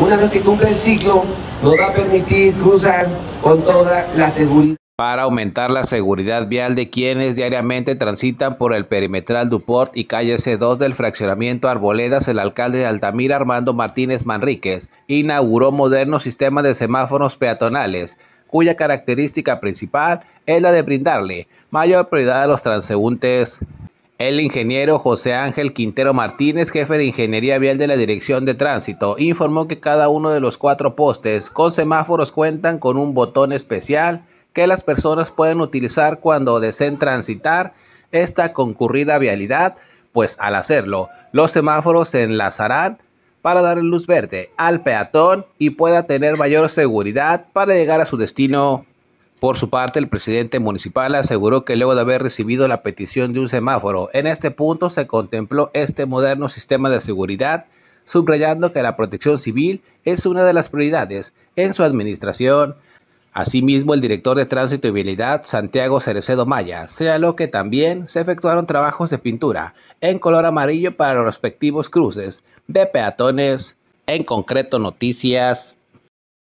una vez que cumple el ciclo nos va a permitir cruzar con toda la seguridad para aumentar la seguridad vial de quienes diariamente transitan por el perimetral Duport y calle C2 del fraccionamiento Arboledas, el alcalde de Altamira Armando Martínez Manríquez inauguró modernos sistema de semáforos peatonales, cuya característica principal es la de brindarle mayor prioridad a los transeúntes el ingeniero José Ángel Quintero Martínez, jefe de Ingeniería Vial de la Dirección de Tránsito, informó que cada uno de los cuatro postes con semáforos cuentan con un botón especial que las personas pueden utilizar cuando deseen transitar esta concurrida vialidad, pues al hacerlo, los semáforos se enlazarán para dar luz verde al peatón y pueda tener mayor seguridad para llegar a su destino por su parte, el presidente municipal aseguró que luego de haber recibido la petición de un semáforo, en este punto se contempló este moderno sistema de seguridad, subrayando que la protección civil es una de las prioridades en su administración. Asimismo, el director de Tránsito y Vialidad, Santiago Cerecedo Maya, señaló que también se efectuaron trabajos de pintura en color amarillo para los respectivos cruces de peatones. En concreto, noticias